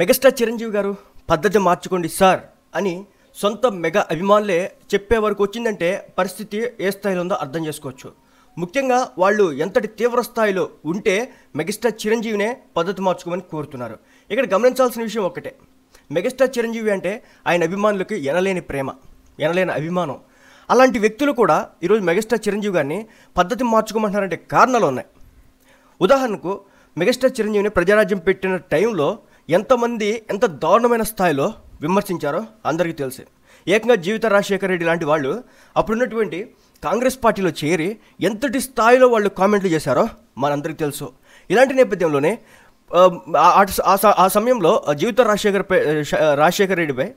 megastar Chiranjeevi గారు పద్ధతి మార్చుకోండి సార్ అని సొంత మెగా అభిమానులే చెప్పే వరకు వచ్చిందంటే పరిస్థితి ఏ స్థాయిలో ఉందో అర్థం చేసుకోవచ్చు ముఖ్యంగా వాళ్ళు ఎంతటి తీవ్ర స్థాయిలో ఉంటే మెగాస్టార్ చిరంజీవినే పద్ధతి మార్చుకోమని కోరుతున్నారు ఇక్కడ గమనించాల్సిన విషయం ఒకటే మెగాస్టార్ చిరంజీవి అంటే ఆయన అభిమానులకి ఎనలేని ప్రేమ ఎనలేని అభిమానం అలాంటి వ్యక్తులు కూడా ఈరోజు మెగాస్టార్ చిరంజీవి గారిని పద్ధతి మార్చుకోమంటున్నారంటే కారణాలు ఉన్నాయి ఉదాహరణకు మెగాస్టార్ చిరంజీవిని ప్రజారాజ్యం పెట్టిన టైంలో ఎంతమంది ఎంత దారుణమైన స్థాయిలో విమర్శించారో అందరికీ తెలిసే ఏకంగా జీవిత రాజశేఖర రెడ్డి లాంటి వాళ్ళు అప్పుడున్నటువంటి కాంగ్రెస్ పార్టీలో చేరి ఎంతటి స్థాయిలో వాళ్ళు కామెంట్లు చేశారో మనందరికీ తెలుసు ఇలాంటి నేపథ్యంలోనే ఆ సమయంలో జీవిత రాజశేఖర్ రాజశేఖర రెడ్డిపై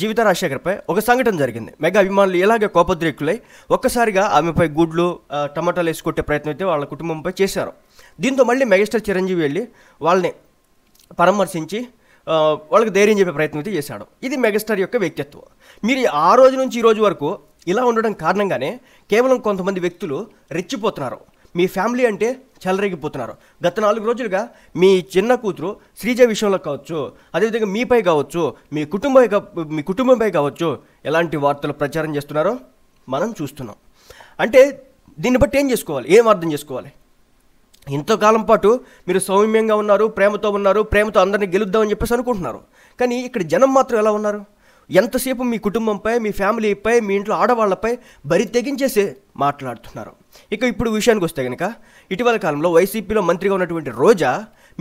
జీవిత రాజశేఖర్పై ఒక సంఘటన జరిగింది మెగా అభిమానులు ఇలాగే కోపద్రేకులై ఒక్కసారిగా ఆమెపై గుడ్లు టమాటాలు వేసుకొట్టే ప్రయత్నం అయితే వాళ్ళ కుటుంబంపై చేశారు దీంతో మళ్ళీ మెగాస్టార్ చిరంజీవి వెళ్ళి వాళ్ళని పరామర్శించి వాళ్ళకి ధైర్యం చెప్పే ప్రయత్నం అయితే చేశాడు ఇది మెగాస్టార్ యొక్క వ్యక్తిత్వం మీరు ఆ రోజు నుంచి ఈ రోజు వరకు ఇలా ఉండడం కారణంగానే కేవలం కొంతమంది వ్యక్తులు రెచ్చిపోతున్నారు మీ ఫ్యామిలీ అంటే చెలరేగిపోతున్నారు గత నాలుగు రోజులుగా మీ చిన్న కూతురు శ్రీజ విషయంలో కావచ్చు అదేవిధంగా మీపై కావచ్చు మీ కుటుంబ మీ కుటుంబంపై కావచ్చు ఎలాంటి వార్తలు ప్రచారం చేస్తున్నారో మనం చూస్తున్నాం అంటే దీన్ని బట్టి ఏం చేసుకోవాలి ఏం అర్థం చేసుకోవాలి ఇంతకాలం పాటు మీరు సౌమ్యంగా ఉన్నారు ప్రేమతో ఉన్నారు ప్రేమతో అందరినీ గెలుద్దామని చెప్పేసి అనుకుంటున్నారు కానీ ఇక్కడ జనం మాత్రం ఎలా ఉన్నారు ఎంతసేపు మీ కుటుంబంపై మీ ఫ్యామిలీపై మీ ఇంట్లో ఆడవాళ్లపై బరి తెగించేసి మాట్లాడుతున్నారు ఇక ఇప్పుడు విషయానికి వస్తే కనుక ఇటీవల కాలంలో వైసీపీలో మంత్రిగా ఉన్నటువంటి రోజా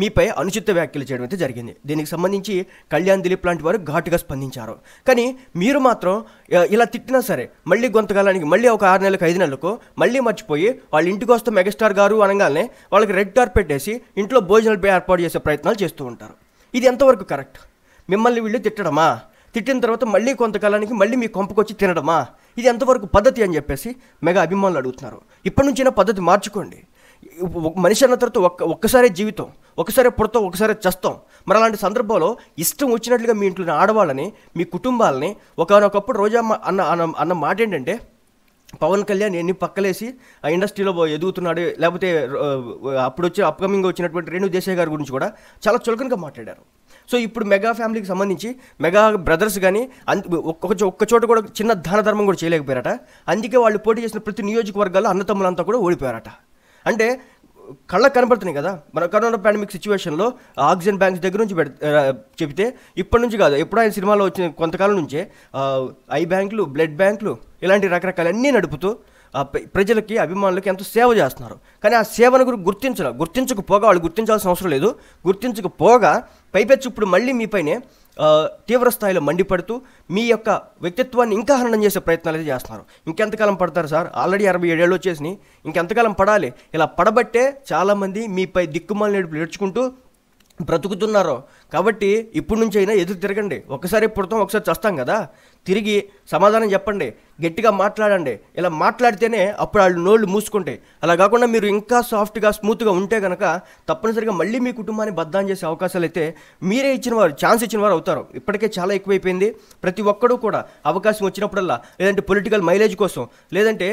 మీపై అనుచిత వ్యాఖ్యలు చేయడం అయితే జరిగింది దీనికి సంబంధించి కళ్యాణ్ దిలీప్ లాంటి వారు ఘాటుగా స్పందించారు కానీ మీరు మాత్రం ఇలా తిట్టినా సరే మళ్ళీ కొంతకాలానికి మళ్ళీ ఒక ఆరు నెలలకు ఐదు నెలలకు మళ్ళీ మర్చిపోయి వాళ్ళ ఇంటికి వస్తే మెగాస్టార్ గారు అనగానే వాళ్ళకి రెడ్ కార్పెట్ పెట్టేసి ఇంట్లో భోజనాలు ఏర్పాటు చేసే ప్రయత్నాలు చేస్తూ ఉంటారు ఇది ఎంతవరకు కరెక్ట్ మిమ్మల్ని వీళ్ళు తిట్టడమా తిట్టిన తర్వాత మళ్ళీ కొంతకాలానికి మళ్ళీ మీ కొంపకొచ్చి తినడమా ఇది ఎంతవరకు పద్ధతి అని చెప్పేసి మెగా అభిమానులు అడుగుతున్నారు ఇప్పటి నుంచైనా పద్ధతి మార్చుకోండి మనిషి అన్న తర్వాత ఒక్క ఒక్కసారే జీవితం ఒకసారి పుడతాం ఒకసారి చేస్తాం మరి అలాంటి సందర్భంలో ఇష్టం వచ్చినట్లుగా మీ ఇంట్లో ఆడవాళ్ళని మీ కుటుంబాలని ఒకనొకప్పుడు రోజా అన్న అన్న అన్న మాట ఏంటంటే పవన్ కళ్యాణ్ ఎన్ని పక్కలేసి ఆ ఇండస్ట్రీలో ఎదుగుతున్నాడు లేకపోతే అప్పుడు వచ్చి అప్కమింగ్ వచ్చినటువంటి రేణు దేశాయ్ గారి గురించి కూడా చాలా చులకనగా మాట్లాడారు సో ఇప్పుడు మెగా ఫ్యామిలీకి సంబంధించి మెగా బ్రదర్స్ కానీ ఒక్క ఒక్క చోట కూడా చిన్న దాన ధర్మం కూడా చేయలేకపోయారట అందుకే వాళ్ళు పోటీ చేసిన ప్రతి నియోజకవర్గాల్లో అన్నతమ్ములంతా కూడా ఓడిపోయారట అంటే కళ్ళకు కనబడుతున్నాయి కదా మన కరోనా పాండమిక్ సిచ్యువేషన్లో ఆక్సిజన్ బ్యాంక్స్ దగ్గర నుంచి పెడ చెబితే ఇప్పటి నుంచి కాదు ఎప్పుడు ఆయన సినిమాలో వచ్చిన కొంతకాలం నుంచే ఐ బ్యాంకులు బ్లడ్ బ్యాంకులు ఇలాంటి రకరకాలన్నీ నడుపుతూ ప్రజలకి అభిమానులకి ఎంతో సేవ చేస్తున్నారు కానీ ఆ సేవను గురి గుర్తించరు గుర్తించకపోగా వాళ్ళు గుర్తించాల్సిన అవసరం లేదు గుర్తించకపోగా పైపెచ్చు ఇప్పుడు మళ్ళీ మీపైనే తీవ్రస్థాయిలో మండిపడుతూ మీ యొక్క వ్యక్తిత్వాన్ని ఇంకా హరణం చేసే ప్రయత్నాలు అయితే చేస్తున్నారు ఇంకెంతకాలం పడతారు సార్ ఆల్రెడీ అరవై ఏడేళ్ళు వచ్చేసినాయి ఇంకెంతకాలం పడాలి ఇలా పడబట్టే చాలామంది మీపై దిక్కుమాలను నేడుపులు నేర్చుకుంటూ బ్రతుకుతున్నారో కాబట్టి ఇప్పటి నుంచి అయినా ఎదురు తిరగండి ఒకసారి పుడతాం ఒకసారి చస్తాం కదా తిరిగి సమాధానం చెప్పండి గట్టిగా మాట్లాడండి ఇలా మాట్లాడితేనే అప్పుడు వాళ్ళు నోళ్ళు మూసుకుంటాయి అలా కాకుండా మీరు ఇంకా సాఫ్ట్గా స్మూత్గా ఉంటే కనుక తప్పనిసరిగా మళ్ళీ మీ కుటుంబాన్ని బద్దాం చేసే అవకాశాలు అయితే మీరే ఇచ్చిన వారు ఛాన్స్ ఇచ్చిన వారు అవుతారు ఇప్పటికే చాలా ఎక్కువైపోయింది ప్రతి ఒక్కరూ కూడా అవకాశం వచ్చినప్పుడల్లా లేదంటే పొలిటికల్ మైలేజ్ కోసం లేదంటే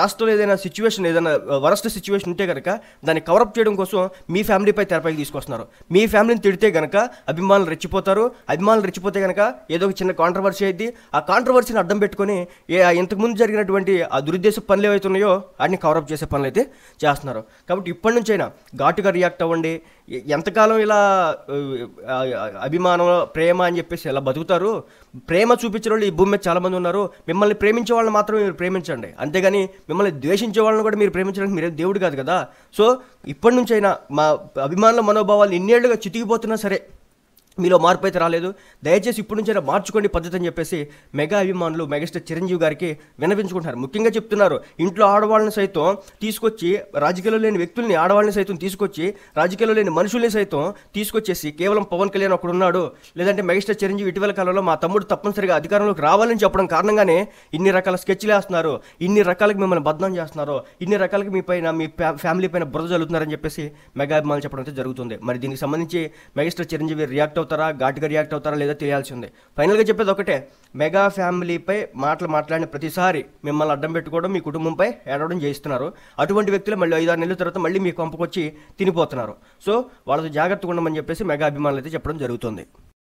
రాష్ట్రంలో ఏదైనా సిచ్యువేషన్ ఏదైనా వరస్ట్ సిచ్యువేషన్ ఉంటే కనుక దాన్ని కవరప్ చేయడం కోసం మీ ఫ్యామిలీపై తెరపైకి తీసుకొస్తున్నారు మీ ఫ్యామిలీని తిడితే కనుక కనుక అభిమానులు రెచ్చిపోతారు అభిమానులు రెచ్చిపోతే కనుక ఏదో ఒక చిన్న కాంట్రవర్సీ అయితే ఆ కాంట్రవర్సీని అడ్డం పెట్టుకొని ఏ ఇంతకుముందు జరిగినటువంటి ఆ దురుద్దేశ పనులు ఉన్నాయో వాటిని కవరప్ చేసే పనులు అయితే చేస్తున్నారు కాబట్టి ఇప్పటి నుంచైనా ఘాటుగా రియాక్ట్ అవ్వండి ఎంతకాలం ఇలా అభిమానం ప్రేమ అని చెప్పేసి ఇలా బతుకుతారు ప్రేమ చూపించిన వాళ్ళు ఈ భూమి మీద చాలామంది ఉన్నారు మిమ్మల్ని ప్రేమించే వాళ్ళని మాత్రం మీరు ప్రేమించండి అంతేగాని మిమ్మల్ని ద్వేషించే వాళ్ళని కూడా మీరు ప్రేమించడానికి మీరేం దేవుడు కాదు కదా సో ఇప్పటి నుంచైనా మా అభిమానుల మనోభావాలు ఇన్నేళ్లుగా చితికిపోతున్నా సరే మీలో మార్పు అయితే రాలేదు దయచేసి ఇప్పటి నుంచైనా మార్చుకోండి పద్ధతి అని చెప్పేసి మెగా అభిమానులు మెగాస్టార్ చిరంజీవి గారికి వినిపించుకుంటున్నారు ముఖ్యంగా చెప్తున్నారు ఇంట్లో ఆడవాళ్ళని సైతం తీసుకొచ్చి రాజకీయాల్లో లేని వ్యక్తుల్ని ఆడవాళ్ళని సైతం తీసుకొచ్చి రాజకీయాల్లో లేని మనుషుల్ని సైతం తీసుకొచ్చేసి కేవలం పవన్ కళ్యాణ్ ఒకడున్నాడు లేదంటే మెగాస్టార్ చిరంజీవి ఇటీవల కాలంలో మా తమ్ముడు తప్పనిసరిగా అధికారంలోకి రావాలని చెప్పడం కారణంగానే ఇన్ని రకాల స్కెచ్లు వేస్తున్నారు ఇన్ని రకాలకు మిమ్మల్ని బద్నం చేస్తున్నారు ఇన్ని రకాలకి మీ పైన మీ ఫ్యామిలీ పైన బురద జరుగుతున్నారని చెప్పేసి మెగా అభిమానులు చెప్పడం అయితే జరుగుతుంది మరి దీనికి సంబంధించి మెగాస్టార్ చిరంజీవి రియాక్ట్ అవుతారా ఘాటుగా రియాక్ట్ అవుతారా లేదా తెలియాల్సి ఉంది ఫైనల్గా చెప్పేది ఒకటే మెగా ఫ్యామిలీపై మాటలు మాట్లాడిన ప్రతిసారి మిమ్మల్ని అడ్డం పెట్టుకోవడం మీ కుటుంబంపై ఏడవడం చేయిస్తున్నారు అటువంటి వ్యక్తులు మళ్ళీ ఐదారు నెలల తర్వాత మళ్ళీ మీ కొంపకొచ్చి తినిపోతున్నారు సో వాళ్ళతో జాగ్రత్తగా ఉండమని చెప్పేసి మెగా అభిమానులు అయితే చెప్పడం జరుగుతుంది